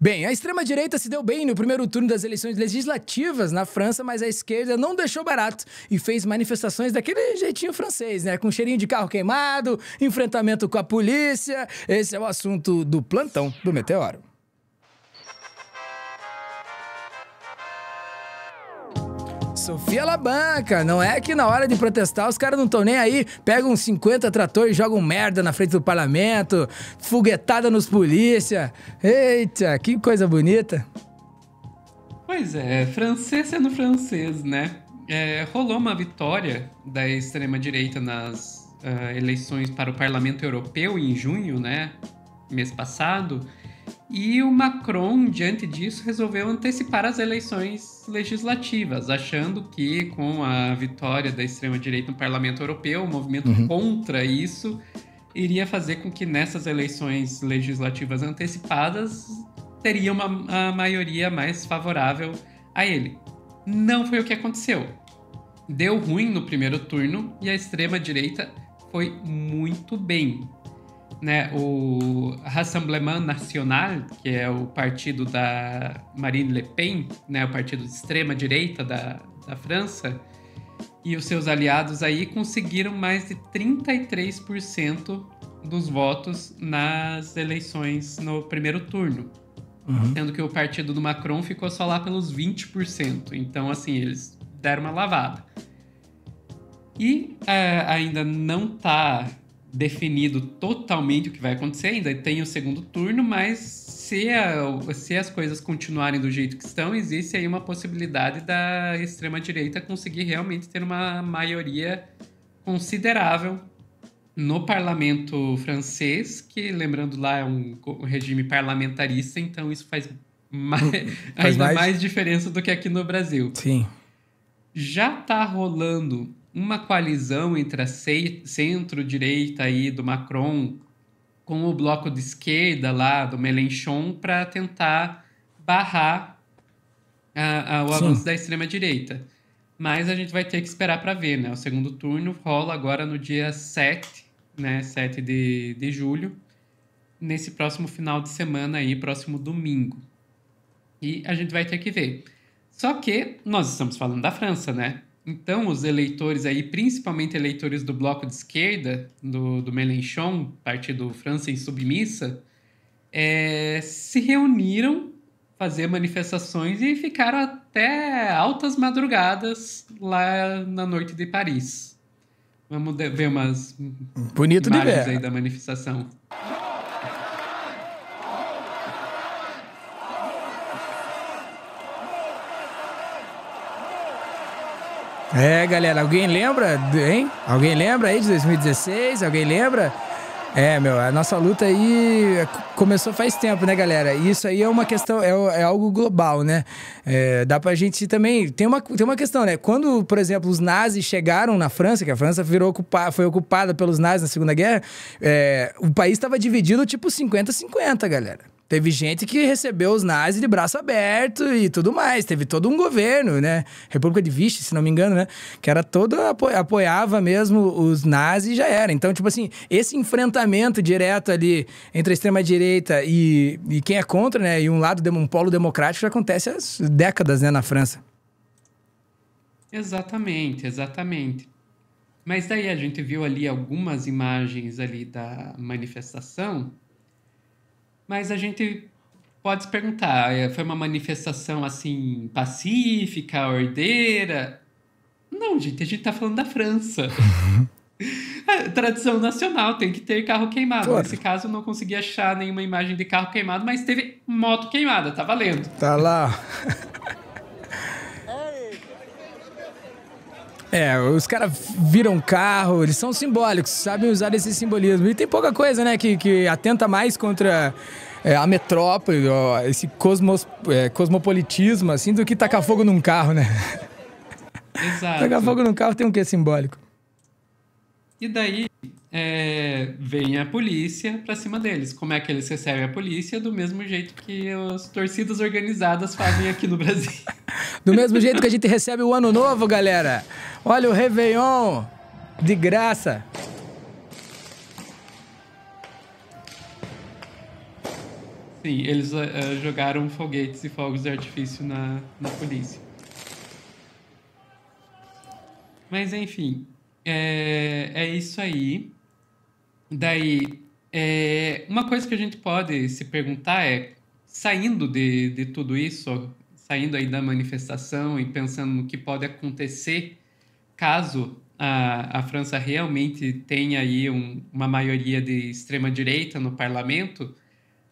Bem, a extrema-direita se deu bem no primeiro turno das eleições legislativas na França, mas a esquerda não deixou barato e fez manifestações daquele jeitinho francês, né? Com cheirinho de carro queimado, enfrentamento com a polícia. Esse é o assunto do plantão do Meteoro. Sofia Labanca, não é que na hora de protestar os caras não estão nem aí, pegam 50 trator e jogam merda na frente do parlamento, foguetada nos polícia. Eita, que coisa bonita. Pois é, francês sendo francês, né? É, rolou uma vitória da extrema-direita nas uh, eleições para o Parlamento Europeu em junho, né? Mês passado. E o Macron, diante disso, resolveu antecipar as eleições legislativas, achando que com a vitória da extrema-direita no parlamento europeu, o movimento uhum. contra isso iria fazer com que nessas eleições legislativas antecipadas teria uma, uma maioria mais favorável a ele. Não foi o que aconteceu. Deu ruim no primeiro turno e a extrema-direita foi muito bem né, o Rassemblement National, que é o partido da Marine Le Pen, né, o partido de extrema direita da, da França, e os seus aliados aí conseguiram mais de 33% dos votos nas eleições no primeiro turno. Uhum. Sendo que o partido do Macron ficou só lá pelos 20%. Então, assim, eles deram uma lavada. E é, ainda não está definido totalmente o que vai acontecer, ainda tem o segundo turno, mas se, a, se as coisas continuarem do jeito que estão, existe aí uma possibilidade da extrema-direita conseguir realmente ter uma maioria considerável no parlamento francês, que lembrando lá é um regime parlamentarista, então isso faz, mais, faz ainda mais... mais diferença do que aqui no Brasil. Sim. Já está rolando uma coalizão entre a centro-direita aí do Macron com o bloco de esquerda lá do Melenchon para tentar barrar a, a, o Sim. avanço da extrema-direita. Mas a gente vai ter que esperar para ver, né? O segundo turno rola agora no dia 7, né? 7 de, de julho, nesse próximo final de semana aí, próximo domingo. E a gente vai ter que ver. Só que nós estamos falando da França, né? Então, os eleitores aí, principalmente eleitores do bloco de esquerda, do, do Mélenchon, partido França em submissa, é, se reuniram, fazer manifestações e ficaram até altas madrugadas lá na noite de Paris. Vamos ver umas Bonito imagens aí da manifestação. É, galera, alguém lembra, hein? Alguém lembra aí de 2016? Alguém lembra? É, meu, a nossa luta aí começou faz tempo, né, galera? E isso aí é uma questão, é, é algo global, né? É, dá pra gente também. Tem uma, tem uma questão, né? Quando, por exemplo, os nazis chegaram na França, que a França virou ocupa, foi ocupada pelos nazis na Segunda Guerra, é, o país estava dividido tipo 50-50, galera. Teve gente que recebeu os nazis de braço aberto e tudo mais. Teve todo um governo, né? República de Vichy, se não me engano, né? Que era toda apo apoiava mesmo os nazis e já era. Então, tipo assim, esse enfrentamento direto ali entre a extrema-direita e, e quem é contra, né? E um lado, um polo democrático, já acontece há décadas, né, na França. Exatamente, exatamente. Mas daí a gente viu ali algumas imagens ali da manifestação mas a gente pode se perguntar, é, foi uma manifestação assim pacífica, ordeira? Não, gente, a gente tá falando da França. É, tradição nacional, tem que ter carro queimado. Claro. Nesse caso, não consegui achar nenhuma imagem de carro queimado, mas teve moto queimada, tá valendo. Tá lá. É, os caras viram carro, eles são simbólicos, sabem usar esse simbolismo. E tem pouca coisa, né, que, que atenta mais contra é, a metrópole, ó, esse cosmos, é, cosmopolitismo, assim, do que tacar fogo num carro, né? Exato. tacar fogo num carro tem um quê simbólico. E daí é, vem a polícia pra cima deles. Como é que eles recebem a polícia? Do mesmo jeito que as torcidas organizadas fazem aqui no Brasil. Do mesmo jeito que a gente recebe o Ano Novo, galera. Olha o Réveillon de graça. Sim, eles uh, jogaram foguetes e fogos de artifício na, na polícia. Mas enfim, é, é isso aí. Daí, é, uma coisa que a gente pode se perguntar é, saindo de, de tudo isso, saindo aí da manifestação e pensando no que pode acontecer caso a, a França realmente tenha aí um, uma maioria de extrema-direita no parlamento,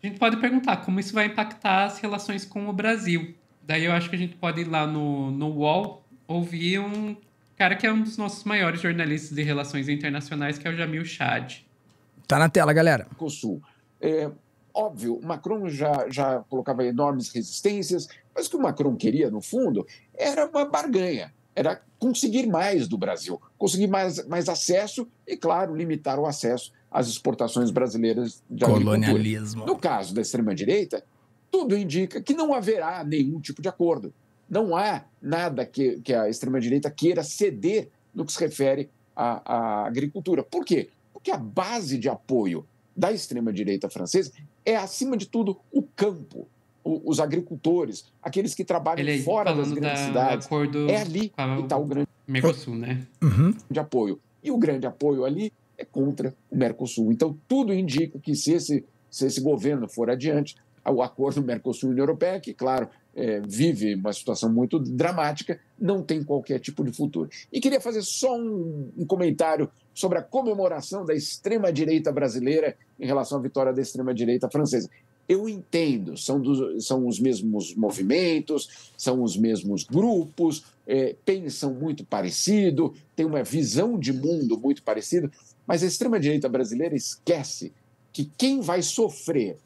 a gente pode perguntar como isso vai impactar as relações com o Brasil. Daí eu acho que a gente pode ir lá no, no UOL ouvir um cara que é um dos nossos maiores jornalistas de relações internacionais, que é o Jamil Chad. Tá na tela, galera. Sul. É, óbvio, Macron já, já colocava enormes resistências, mas o que o Macron queria, no fundo, era uma barganha, era conseguir mais do Brasil, conseguir mais, mais acesso e, claro, limitar o acesso às exportações brasileiras de Colonialismo. No caso da extrema-direita, tudo indica que não haverá nenhum tipo de acordo não há nada que, que a extrema-direita queira ceder no que se refere à, à agricultura. Por quê? Porque a base de apoio da extrema-direita francesa é, acima de tudo, o campo, os agricultores, aqueles que trabalham Ele, fora das grandes da, cidades. Acordo é ali que está o grande Mercosul, né? Uhum. de apoio. E o grande apoio ali é contra o Mercosul. Então, tudo indica que se esse, se esse governo for adiante, o acordo Mercosul-União Europeia, que, claro, é, vive uma situação muito dramática, não tem qualquer tipo de futuro. E queria fazer só um, um comentário sobre a comemoração da extrema-direita brasileira em relação à vitória da extrema-direita francesa. Eu entendo, são, são os mesmos movimentos, são os mesmos grupos, é, pensam muito parecido, têm uma visão de mundo muito parecida, mas a extrema-direita brasileira esquece que quem vai sofrer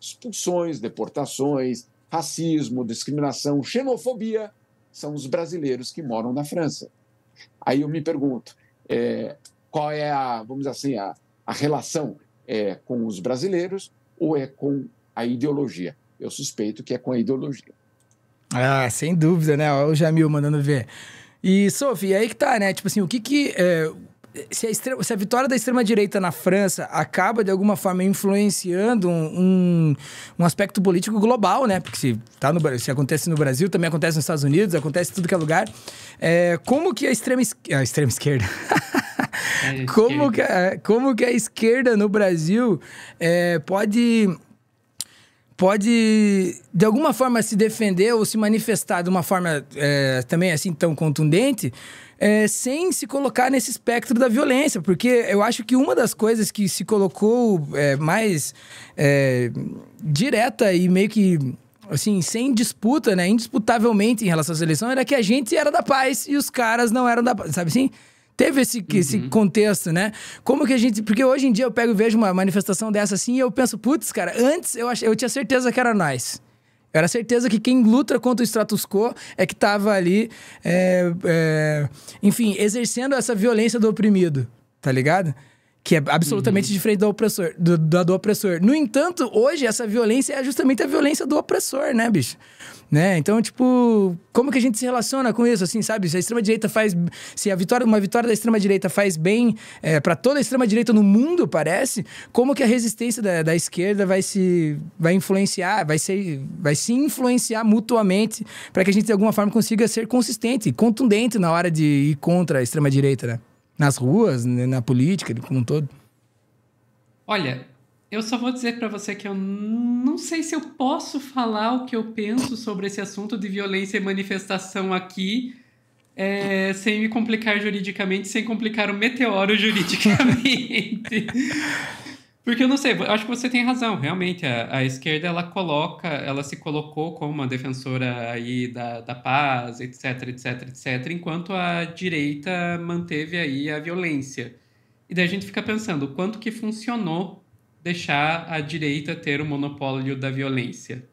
expulsões, deportações, racismo, discriminação, xenofobia, são os brasileiros que moram na França. Aí eu me pergunto, é, qual é a, vamos dizer assim, a, a relação é com os brasileiros ou é com a ideologia? Eu suspeito que é com a ideologia. Ah, sem dúvida, né? Olha o Jamil mandando ver. E, Sofia, aí que tá, né? Tipo assim, o que que... É se a, extrema, se a vitória da extrema-direita na França acaba, de alguma forma, influenciando um, um, um aspecto político global, né? Porque se, tá no, se acontece no Brasil, também acontece nos Estados Unidos, acontece em tudo que é lugar. É, como que a extrema, a extrema esquerda... É, como, que a, como que a esquerda no Brasil é, pode pode de alguma forma se defender ou se manifestar de uma forma é, também assim tão contundente é, sem se colocar nesse espectro da violência, porque eu acho que uma das coisas que se colocou é, mais é, direta e meio que assim, sem disputa, né, indisputavelmente em relação à seleção, era que a gente era da paz e os caras não eram da paz, sabe assim? Teve esse, uhum. esse contexto, né? Como que a gente. Porque hoje em dia eu pego e vejo uma manifestação dessa assim e eu penso, putz, cara, antes eu, ach... eu tinha certeza que era nós. Era certeza que quem luta contra o status quo é que estava ali, é, é, enfim, exercendo essa violência do oprimido, tá ligado? que é absolutamente uhum. diferente do opressor, do, da do, do opressor. No entanto, hoje essa violência é justamente a violência do opressor, né, bicho? Né? Então, tipo, como que a gente se relaciona com isso, assim, sabe? Se a extrema-direita faz... Se a vitória, uma vitória da extrema-direita faz bem é, para toda a extrema-direita no mundo, parece, como que a resistência da, da, esquerda vai se... Vai influenciar, vai, ser, vai se influenciar mutuamente para que a gente, de alguma forma, consiga ser consistente, contundente na hora de ir contra a extrema-direita, né? nas ruas, né, na política, como um todo? Olha, eu só vou dizer para você que eu não sei se eu posso falar o que eu penso sobre esse assunto de violência e manifestação aqui, é, sem me complicar juridicamente, sem complicar o meteoro juridicamente. Porque eu não sei, eu acho que você tem razão. Realmente, a, a, esquerda ela coloca, ela se colocou como uma defensora aí da, da paz, etc, etc, etc, enquanto a direita manteve aí a violência. E daí a gente fica pensando, quanto que funcionou deixar a direita ter o monopólio da violência?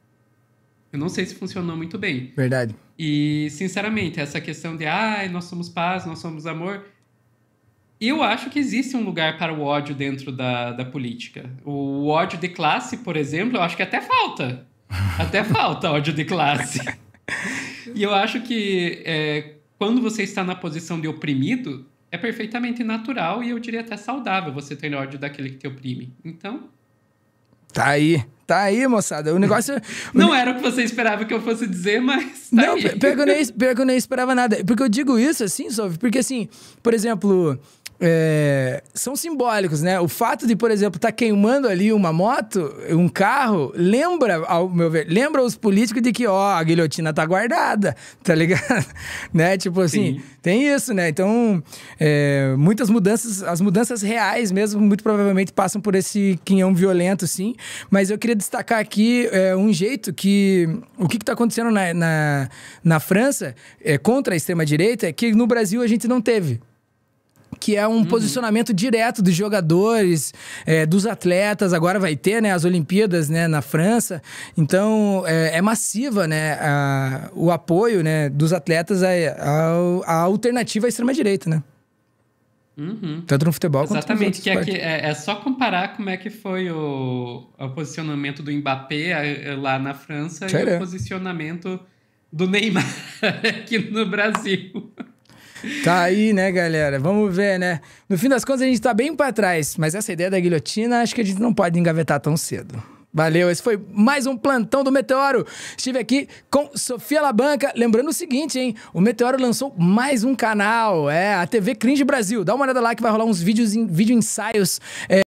Eu não sei se funcionou muito bem. Verdade. E, sinceramente, essa questão de, ah, nós somos paz, nós somos amor, eu acho que existe um lugar para o ódio dentro da, da política. O ódio de classe, por exemplo, eu acho que até falta. Até falta ódio de classe. E eu acho que é, quando você está na posição de oprimido, é perfeitamente natural e eu diria até saudável você ter ódio daquele que te oprime. Então. Tá aí. Tá aí, moçada. O negócio. não era o que você esperava que eu fosse dizer, mas. Tá não, pior que, pior que eu nem esperava nada. Porque eu digo isso assim, Sof, porque assim, por exemplo. É, são simbólicos, né? O fato de, por exemplo, estar tá queimando ali uma moto, um carro, lembra, ao meu ver, lembra os políticos de que, ó, a guilhotina tá guardada, tá ligado? né? Tipo assim, Sim. tem isso, né? Então, é, muitas mudanças, as mudanças reais mesmo, muito provavelmente passam por esse quinhão violento, sim. Mas eu queria destacar aqui é, um jeito que o que está acontecendo na, na, na França é, contra a extrema-direita é que no Brasil a gente não teve que é um uhum. posicionamento direto dos jogadores, é, dos atletas. Agora vai ter, né, as Olimpíadas, né, na França. Então é, é massiva, né, a, o apoio, né, dos atletas à a, a, alternativa à extrema direita, né. Uhum. Tanto no futebol Exatamente, quanto Exatamente, que, é, é, é, só comparar como é que foi o, o posicionamento do Mbappé lá na França Sério? e o posicionamento do Neymar aqui no Brasil. Tá aí, né, galera? Vamos ver, né? No fim das contas, a gente tá bem para trás, mas essa ideia da guilhotina, acho que a gente não pode engavetar tão cedo. Valeu, esse foi mais um plantão do Meteoro. Estive aqui com Sofia Labanca. Lembrando o seguinte, hein? O Meteoro lançou mais um canal, é a TV Cringe Brasil. Dá uma olhada lá que vai rolar uns vídeos, vídeo ensaios. É...